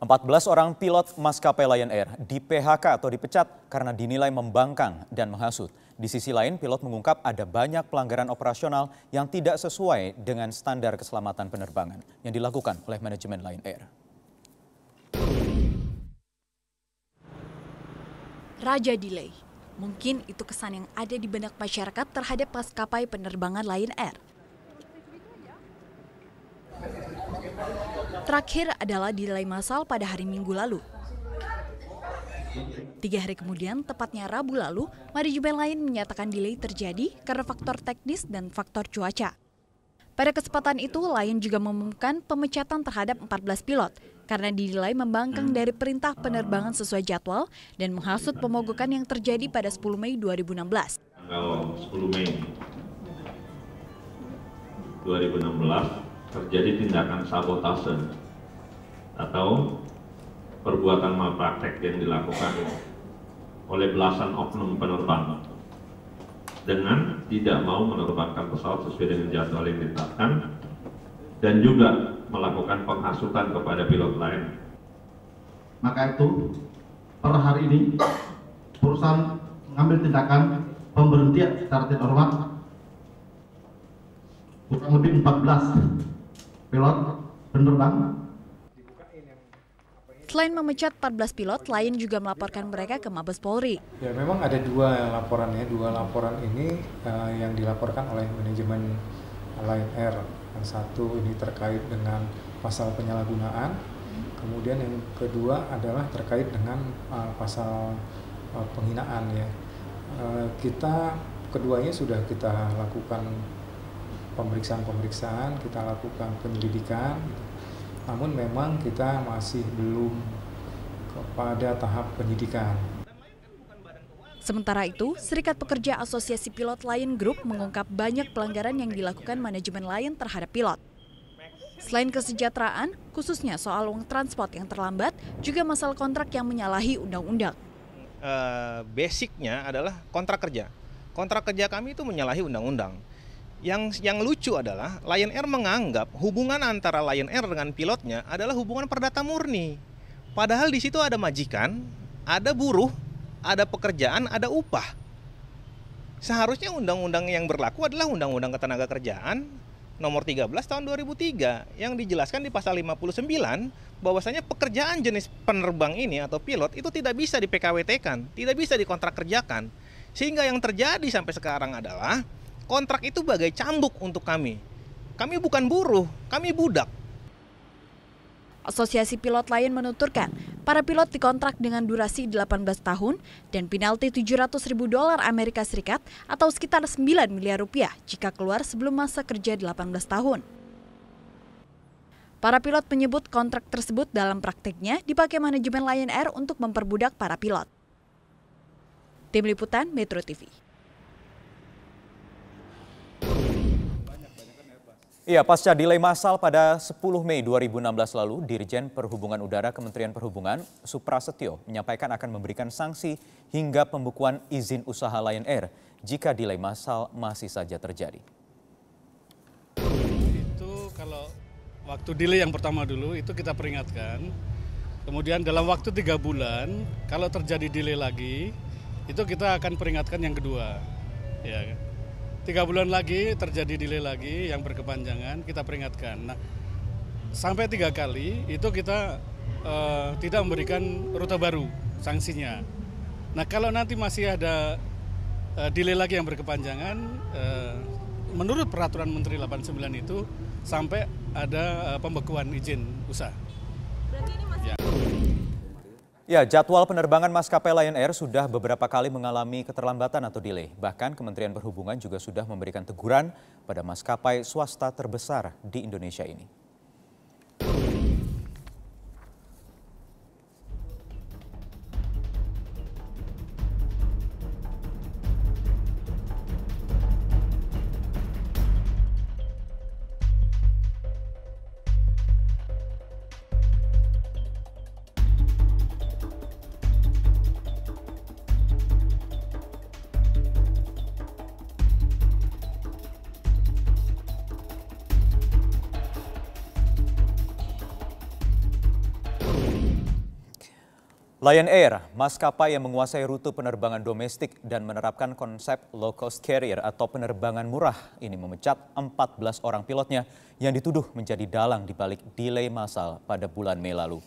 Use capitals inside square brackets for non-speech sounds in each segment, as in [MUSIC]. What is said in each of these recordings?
14 orang pilot maskapai Lion Air di PHK atau dipecat karena dinilai membangkang dan menghasut. Di sisi lain, pilot mengungkap ada banyak pelanggaran operasional yang tidak sesuai dengan standar keselamatan penerbangan yang dilakukan oleh manajemen Lion Air. Raja Delay. Mungkin itu kesan yang ada di benak masyarakat terhadap maskapai penerbangan Lion Air. Terakhir adalah delay masal pada hari Minggu lalu. Tiga hari kemudian, tepatnya Rabu lalu, manajemen lain menyatakan delay terjadi karena faktor teknis dan faktor cuaca. Pada kesempatan itu, Lion juga mengumumkan pemecatan terhadap 14 pilot karena dinilai membangkang dari perintah penerbangan sesuai jadwal dan menghasut pemogokan yang terjadi pada 10 Mei 2016. Kalau 10 Mei 2016 terjadi tindakan sabotase atau perbuatan malpraktek yang dilakukan oleh belasan oknum penerbang dengan tidak mau menerbangkan pesawat sesuai dengan jadwal yang ditetapkan dan juga melakukan penghasutan kepada pilot lain. Maka itu, per hari ini perusahaan mengambil tindakan pemberhentian secara tidak hormat kurang lebih 14 pilot dan Selain memecat 14 pilot, lain juga melaporkan mereka ke Mabes Polri. Ya memang ada dua laporannya, dua laporan ini uh, yang dilaporkan oleh manajemen Lion Air. Yang satu ini terkait dengan pasal penyalahgunaan, kemudian yang kedua adalah terkait dengan uh, pasal uh, penghinaan ya. Uh, kita keduanya sudah kita lakukan pemeriksaan-pemeriksaan, kita lakukan penyelidikan. Namun memang kita masih belum kepada tahap penyidikan. Sementara itu, Serikat Pekerja Asosiasi Pilot Lion Group mengungkap banyak pelanggaran yang dilakukan manajemen Lion terhadap pilot. Selain kesejahteraan, khususnya soal uang transport yang terlambat, juga masalah kontrak yang menyalahi undang-undang. Uh, basicnya adalah kontrak kerja. Kontrak kerja kami itu menyalahi undang-undang. Yang yang lucu adalah Lion Air menganggap hubungan antara Lion Air dengan pilotnya adalah hubungan perdata murni. Padahal di situ ada majikan, ada buruh, ada pekerjaan, ada upah. Seharusnya undang-undang yang berlaku adalah Undang-Undang Ketenaga Kerjaan nomor 13 tahun 2003 yang dijelaskan di pasal 59 bahwasanya pekerjaan jenis penerbang ini atau pilot itu tidak bisa di PKWT-kan, tidak bisa dikontrak kerjakan. Sehingga yang terjadi sampai sekarang adalah kontrak itu bagai cambuk untuk kami. Kami bukan buruh, kami budak. Asosiasi Pilot lain menuturkan, para pilot dikontrak dengan durasi 18 tahun dan penalti 700 ribu dolar Amerika Serikat atau sekitar 9 miliar rupiah jika keluar sebelum masa kerja 18 tahun. Para pilot menyebut kontrak tersebut dalam prakteknya dipakai manajemen Lion Air untuk memperbudak para pilot. Tim Liputan Metro TV Iya, pasca delay massal pada 10 Mei 2016 lalu, Dirjen Perhubungan Udara Kementerian Perhubungan, Suprasetyo, menyampaikan akan memberikan sanksi hingga pembekuan izin usaha Lion Air jika delay massal masih saja terjadi. Itu kalau waktu delay yang pertama dulu, itu kita peringatkan. Kemudian dalam waktu tiga bulan, kalau terjadi delay lagi, itu kita akan peringatkan yang kedua. Ya, tiga bulan lagi terjadi delay lagi yang berkepanjangan kita peringatkan. Nah, sampai tiga kali itu kita uh, tidak memberikan rute baru sanksinya. Nah, kalau nanti masih ada uh, delay lagi yang berkepanjangan, uh, menurut peraturan Menteri 89 itu sampai ada uh, pembekuan izin usaha. Berarti ini masih ya. Ya, jadwal penerbangan maskapai Lion Air sudah beberapa kali mengalami keterlambatan atau delay. Bahkan Kementerian Perhubungan juga sudah memberikan teguran pada maskapai swasta terbesar di Indonesia ini. Lion Air, maskapai yang menguasai rute penerbangan domestik dan menerapkan konsep low cost carrier atau penerbangan murah, ini memecat 14 orang pilotnya yang dituduh menjadi dalang di balik delay massal pada bulan Mei lalu.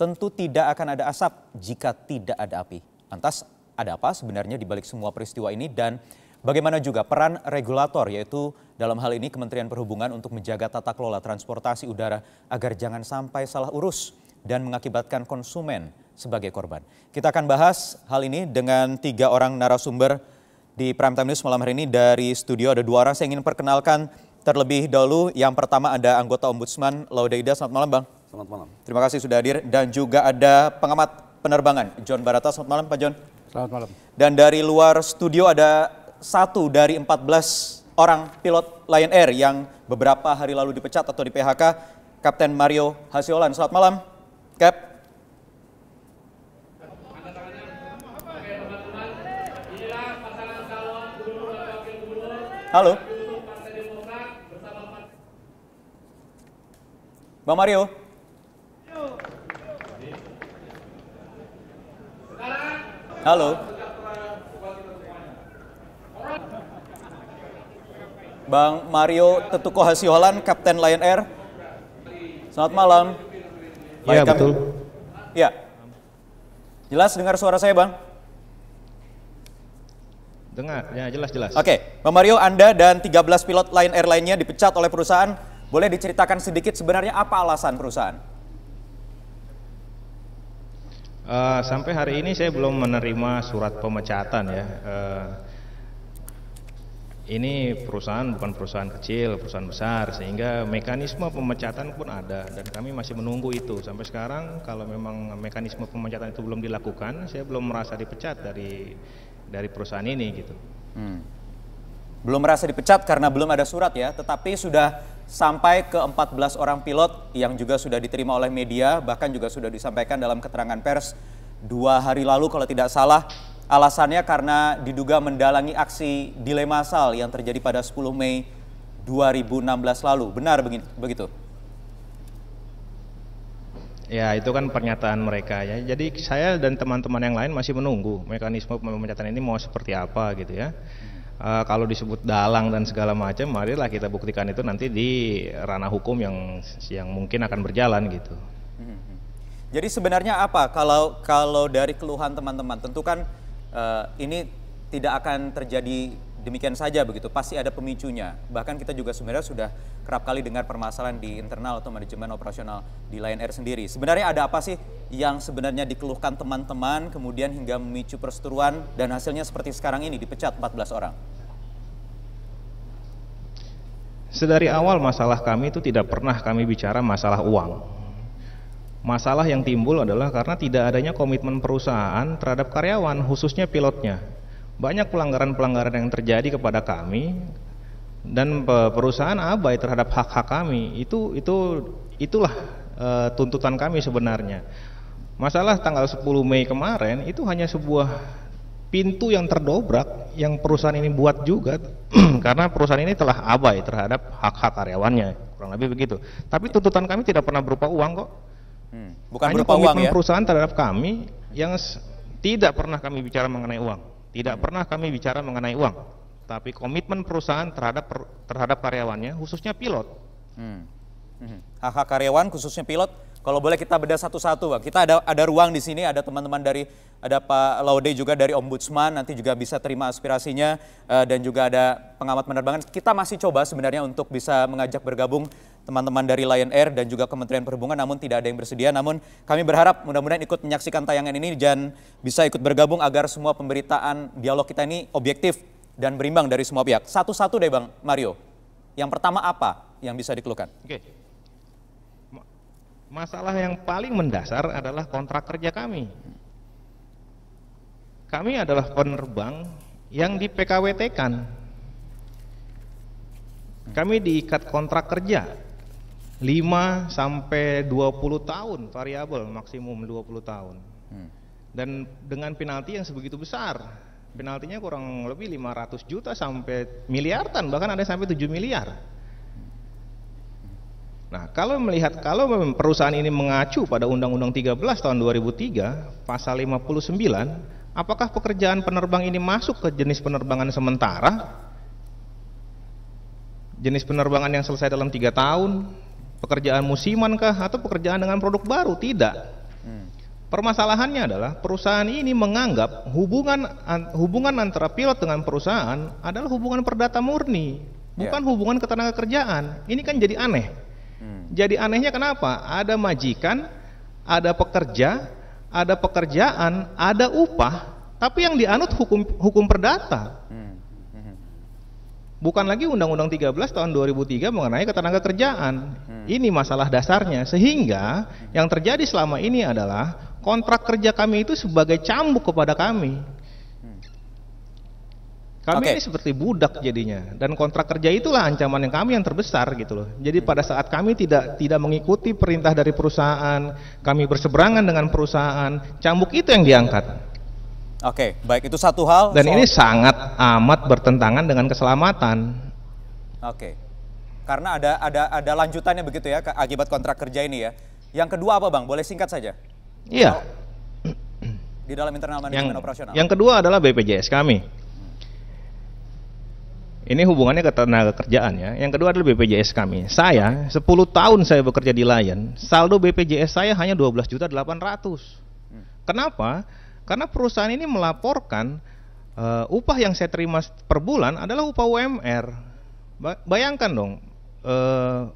Tentu tidak akan ada asap jika tidak ada api. Lantas ada apa sebenarnya di balik semua peristiwa ini dan bagaimana juga peran regulator yaitu dalam hal ini Kementerian Perhubungan untuk menjaga tata kelola transportasi udara agar jangan sampai salah urus dan mengakibatkan konsumen sebagai korban. Kita akan bahas hal ini dengan tiga orang narasumber di Prime Time News malam hari ini dari studio. Ada dua orang saya ingin perkenalkan terlebih dahulu. Yang pertama ada anggota Ombudsman Laudeida. Selamat malam Bang. Selamat malam. Terima kasih sudah hadir. Dan juga ada pengamat penerbangan John Barata. Selamat malam Pak John. Selamat malam. Dan dari luar studio ada satu dari 14 orang pilot Lion Air yang beberapa hari lalu dipecat atau di PHK, Kapten Mario Hasiolan. Selamat malam. Cap. Halo. Bang Mario. Halo. Bang Mario Tetuko Hasiolan, Kapten Lion Air. Selamat malam. Iya betul. Iya. Jelas dengar suara saya bang? Dengar, ya jelas jelas. Oke, okay. Bang Mario, Anda dan 13 pilot lain airline-nya dipecat oleh perusahaan. Boleh diceritakan sedikit sebenarnya apa alasan perusahaan? Uh, sampai hari ini saya belum menerima surat pemecatan ya. Uh, ini perusahaan bukan perusahaan kecil, perusahaan besar, sehingga mekanisme pemecatan pun ada dan kami masih menunggu itu. Sampai sekarang kalau memang mekanisme pemecatan itu belum dilakukan, saya belum merasa dipecat dari dari perusahaan ini gitu. Hmm. Belum merasa dipecat karena belum ada surat ya, tetapi sudah sampai ke 14 orang pilot yang juga sudah diterima oleh media, bahkan juga sudah disampaikan dalam keterangan pers dua hari lalu kalau tidak salah Alasannya karena diduga mendalangi aksi delay asal yang terjadi pada 10 Mei 2016 lalu. Benar begitu? Ya itu kan pernyataan mereka ya. Jadi saya dan teman-teman yang lain masih menunggu mekanisme pemecatan ini mau seperti apa gitu ya. E, kalau disebut dalang dan segala macam, marilah kita buktikan itu nanti di ranah hukum yang yang mungkin akan berjalan gitu. Hmm, hmm, Jadi sebenarnya apa kalau kalau dari keluhan teman-teman, tentu kan uh, ini tidak akan terjadi demikian saja begitu. Pasti ada pemicunya. Bahkan kita juga sebenarnya sudah kerap kali dengar permasalahan di internal atau manajemen operasional di Lion Air sendiri. Sebenarnya ada apa sih yang sebenarnya dikeluhkan teman-teman kemudian hingga memicu perseteruan dan hasilnya seperti sekarang ini dipecat 14 orang? Sedari awal masalah kami itu tidak pernah kami bicara masalah uang. Masalah yang timbul adalah karena tidak adanya komitmen perusahaan terhadap karyawan, khususnya pilotnya. Banyak pelanggaran-pelanggaran yang terjadi kepada kami dan perusahaan abai terhadap hak-hak kami. Itu itu itulah e, tuntutan kami sebenarnya. Masalah tanggal 10 Mei kemarin itu hanya sebuah pintu yang terdobrak yang perusahaan ini buat juga [CLEARS THROAT] karena perusahaan ini telah abai terhadap hak-hak karyawannya kurang lebih begitu tapi tuntutan kami tidak pernah berupa uang kok Bukan Hanya berupa komitmen uang ya? perusahaan terhadap kami yang tidak pernah kami bicara mengenai uang. Tidak pernah kami bicara mengenai uang. Tapi komitmen perusahaan terhadap terhadap karyawannya, khususnya pilot. Hmm. hmm. Hak-hak karyawan khususnya pilot kalau boleh kita bedah satu-satu, Bang. Kita ada ada ruang di sini, ada teman-teman dari ada Pak Laude juga dari Ombudsman nanti juga bisa terima aspirasinya uh, dan juga ada pengamat penerbangan. Kita masih coba sebenarnya untuk bisa mengajak bergabung teman-teman dari Lion Air dan juga Kementerian Perhubungan namun tidak ada yang bersedia. Namun kami berharap mudah-mudahan ikut menyaksikan tayangan ini dan bisa ikut bergabung agar semua pemberitaan dialog kita ini objektif dan berimbang dari semua pihak. Satu-satu deh Bang Mario. Yang pertama apa yang bisa dikeluhkan? Oke. Okay. Masalah yang paling mendasar adalah kontrak kerja kami. Kami adalah penerbang yang di PKWT-kan. Kami diikat kontrak kerja 5 sampai 20 tahun variabel maksimum 20 tahun. Hmm. Dan dengan penalti yang sebegitu besar. Penaltinya kurang lebih 500 juta sampai miliaran bahkan ada sampai 7 miliar Nah, kalau melihat kalau perusahaan ini mengacu pada Undang-Undang 13 tahun 2003 pasal 59, apakah pekerjaan penerbang ini masuk ke jenis penerbangan sementara? Jenis penerbangan yang selesai dalam 3 tahun, pekerjaan musiman kah atau pekerjaan dengan produk baru? Tidak. Hmm. Permasalahannya adalah perusahaan ini menganggap hubungan hubungan antara pilot dengan perusahaan adalah hubungan perdata murni, ya. bukan yeah. hubungan ketenaga kerjaan. Ini kan jadi aneh. Jadi anehnya kenapa? Ada majikan, ada pekerja, ada pekerjaan, ada upah, tapi yang dianut hukum hukum perdata. Bukan lagi Undang-Undang 13 tahun 2003 mengenai ketenaga kerjaan. Ini masalah dasarnya. Sehingga yang terjadi selama ini adalah kontrak kerja kami itu sebagai cambuk kepada kami. Kami okay. ini seperti budak jadinya dan kontrak kerja itulah ancaman yang kami yang terbesar gitu loh. Jadi pada saat kami tidak tidak mengikuti perintah dari perusahaan, kami berseberangan dengan perusahaan, cambuk itu yang diangkat. Oke, okay, baik itu satu hal. Dan ini sangat amat bertentangan dengan keselamatan. Oke. Okay. Karena ada ada ada lanjutannya begitu ya akibat kontrak kerja ini ya. Yang kedua apa Bang? Boleh singkat saja. Iya. Di dalam internal manajemen operasional. Yang kedua adalah BPJS kami. Ini hubungannya ke tenaga kerjaan ya. Yang kedua adalah BPJS kami. Saya 10 tahun saya bekerja di Lion, saldo BPJS saya hanya 12 juta 800. Kenapa? Karena perusahaan ini melaporkan uh, upah yang saya terima per bulan adalah upah UMR. Ba bayangkan dong, uh,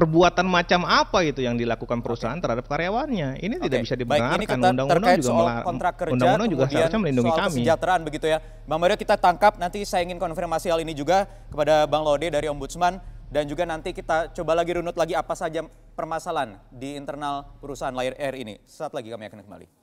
perbuatan macam apa itu yang dilakukan perusahaan okay. terhadap karyawannya. Ini okay. tidak bisa dibenarkan. Undang-undang juga kerja undang-undang juga seharusnya melindungi soal kami. kesejahteraan begitu ya. Bang Mario kita tangkap nanti saya ingin konfirmasi hal ini juga kepada Bang Lode dari Ombudsman dan juga nanti kita coba lagi runut lagi apa saja permasalahan di internal perusahaan layar Air ini. Saat lagi kami akan kembali.